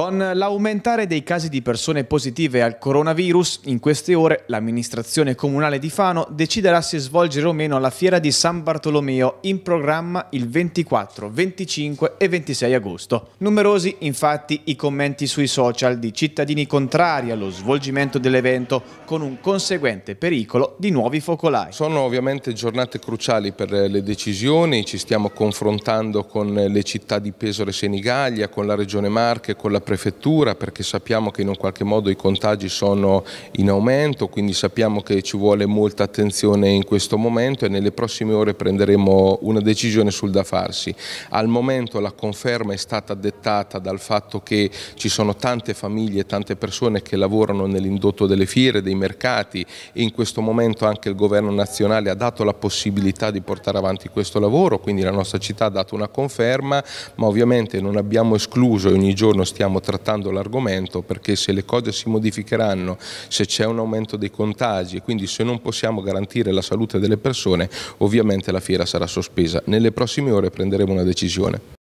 Con l'aumentare dei casi di persone positive al coronavirus, in queste ore l'amministrazione comunale di Fano deciderà se svolgere o meno la fiera di San Bartolomeo in programma il 24, 25 e 26 agosto. Numerosi infatti i commenti sui social di cittadini contrari allo svolgimento dell'evento con un conseguente pericolo di nuovi focolai. Sono ovviamente giornate cruciali per le decisioni, ci stiamo confrontando con le città di Pesore Senigallia, con la Regione Marche, con la prefettura perché sappiamo che in un qualche modo i contagi sono in aumento, quindi sappiamo che ci vuole molta attenzione in questo momento e nelle prossime ore prenderemo una decisione sul da farsi. Al momento la conferma è stata dettata dal fatto che ci sono tante famiglie, tante persone che lavorano nell'indotto delle fiere, dei mercati e in questo momento anche il governo nazionale ha dato la possibilità di portare avanti questo lavoro, quindi la nostra città ha dato una conferma, ma ovviamente non abbiamo escluso e ogni giorno stiamo stiamo trattando l'argomento perché se le cose si modificheranno, se c'è un aumento dei contagi e quindi se non possiamo garantire la salute delle persone, ovviamente la fiera sarà sospesa. Nelle prossime ore prenderemo una decisione.